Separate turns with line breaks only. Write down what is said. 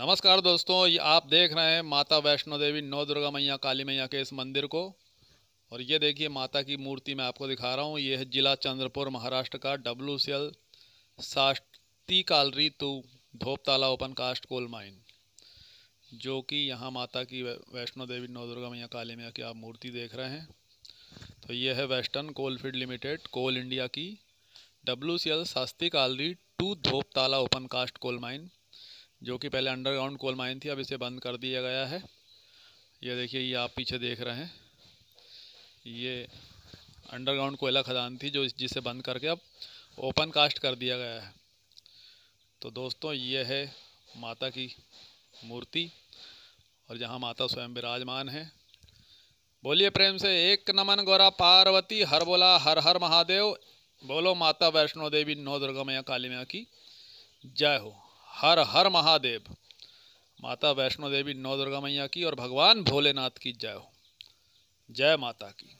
नमस्कार दोस्तों ये आप देख रहे हैं माता वैष्णो देवी नौ दुर्गा मैया काली मैया के इस मंदिर को और ये देखिए माता की मूर्ति मैं आपको दिखा रहा हूँ ये है जिला चंद्रपुर महाराष्ट्र का W C L Sasti colliery to Dhoptala open cast coal mine जो कि यहाँ माता की वैष्णो देवी नौ दुर्गा मैया काली मैया की आप मूर्ति देख रहे हैं तो ये है western coal field limited coal India की W C L Sasti colliery to Dhoptala open cast coal mine जो कि पहले अंडरग्राउंड कोल माइन थी अब इसे बंद कर दिया गया है ये देखिए ये आप पीछे देख रहे हैं ये अंडरग्राउंड कोयला खदान थी जो जिसे बंद करके अब ओपन कास्ट कर दिया गया है तो दोस्तों ये है माता की मूर्ति और जहाँ माता स्वयं विराजमान है बोलिए प्रेम से एक नमन गौरा पार्वती हर बोला हर हर महादेव बोलो माता वैष्णो देवी नौ दुर्गा मैया काली मैया की जय हो हर हर महादेव माता वैष्णो देवी नौ दुर्गा मैया की और भगवान भोलेनाथ की जय हो जय माता की